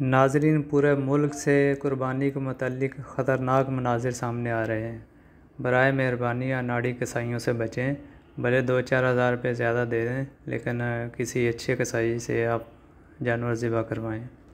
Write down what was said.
नाजरीन पूरे मुल्क से कुर्बानी के मतलब ख़तरनाक मनाजिर सामने आ रहे हैं बरए मेहरबानी अनाड़ी कसाइयों से बचें भले दो चार हज़ार रुपये ज़्यादा दे दें लेकिन किसी अच्छे कसाई से आप जानवर ज़िबा करवाएँ